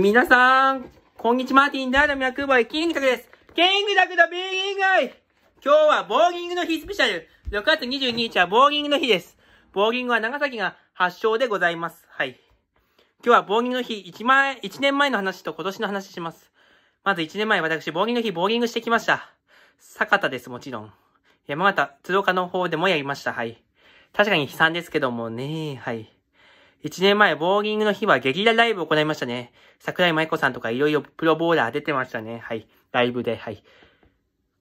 皆さん、こんにちは、マーティンダーダミラクーボイ、キングタクです。キングタクのビーギング今日はボーギングの日スペシャル。6月22日はボーギングの日です。ボーギングは長崎が発祥でございます。はい。今日はボーギングの日、1前、1年前の話と今年の話します。まず1年前、私、ボーギングの日、ボーギングしてきました。坂田です、もちろん。山形、鶴岡の方でもやりました。はい。確かに悲惨ですけどもね、はい。1年前、ボーリングの日はゲリラライブを行いましたね。桜井舞子さんとかいろいろプロボーラー出てましたね。はい。ライブで、はい。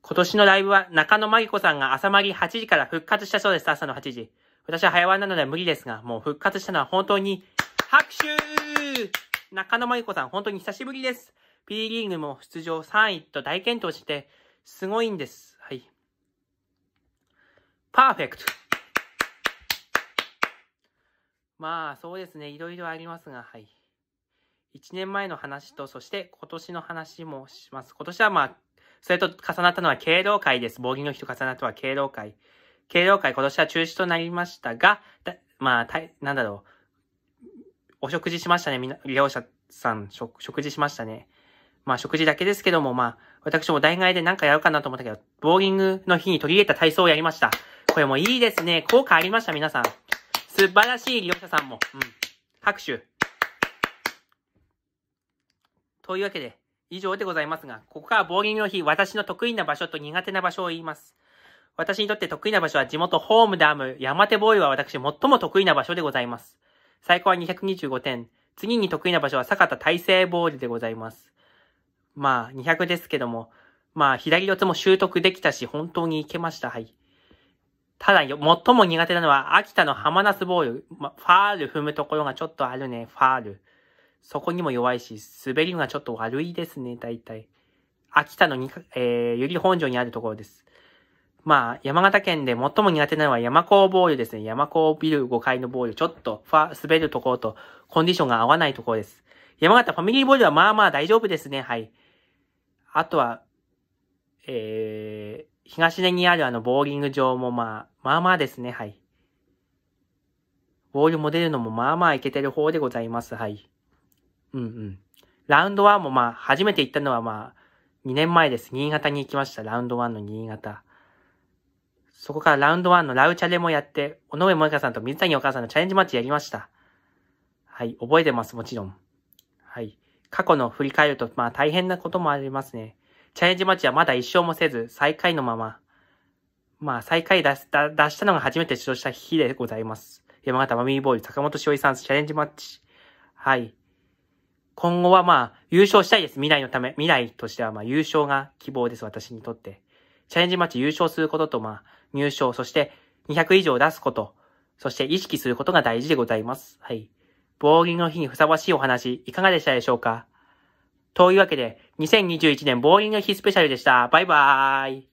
今年のライブは中野真理子さんが朝まり8時から復活したそうです。朝の8時。私は早番なので無理ですが、もう復活したのは本当に拍手中野真理子さん、本当に久しぶりです。P リーグも出場3位と大健闘して、すごいんです。はい。パーフェクト。まあ、そうですね。いろいろありますが、はい。1年前の話と、そして今年の話もします。今年はまあ、それと重なったのは敬老会です。棒銀の日と重なったのは敬老会。敬老会今年は中止となりましたが、まあ、たなんだろう。お食事しましたね。みな、利用者さん、食、食事しましたね。まあ、食事だけですけども、まあ、私も大概で何かやろうかなと思ったけど、ボーリングの日に取り入れた体操をやりました。これもいいですね。効果ありました、皆さん。素晴らしい利用者さんも。うん。拍手。というわけで、以上でございますが、ここからボーリングの日、私の得意な場所と苦手な場所を言います。私にとって得意な場所は地元ホームダム、山手ボーイは私最も得意な場所でございます。最高は225点。次に得意な場所は坂田大成ボールでございます。まあ、200ですけども、まあ、左四つも習得できたし、本当にいけました。はい。ただ、最も苦手なのは、秋田の浜ナスボール。ま、ファール踏むところがちょっとあるね、ファール。そこにも弱いし、滑りがちょっと悪いですね、大体。秋田のに、えー、ゆり本城にあるところです。まあ、山形県で最も苦手なのは山高ボールですね。山高ビル5階のボール。ちょっと、ファ、滑るところと、コンディションが合わないところです。山形ファミリーボールはまあまあ大丈夫ですね、はい。あとは、えー、東根にあるあのボーリング場もまあ、まあまあですね、はい。ボールも出るのもまあまあいけてる方でございます、はい。うんうん。ラウンド1もまあ、初めて行ったのはまあ、2年前です。新潟に行きました、ラウンド1の新潟。そこからラウンド1のラウチャレもやって、尾上萌香さんと水谷お母さんのチャレンジマッチやりました。はい、覚えてます、もちろん。はい。過去の振り返ると、まあ大変なこともありますね。チャレンジマッチはまだ一勝もせず、最下位のまま、まあ、最下位出した、出したのが初めて出場した日でございます。山形マミーボーイ、坂本しおさん、チャレンジマッチ。はい。今後はまあ、優勝したいです。未来のため。未来としてはまあ、優勝が希望です。私にとって。チャレンジマッチ優勝することとまあ、入賞、そして200以上出すこと、そして意識することが大事でございます。はい。ボーングの日にふさわしいお話、いかがでしたでしょうかというわけで、2021年ボーリングの日スペシャルでした。バイバーイ。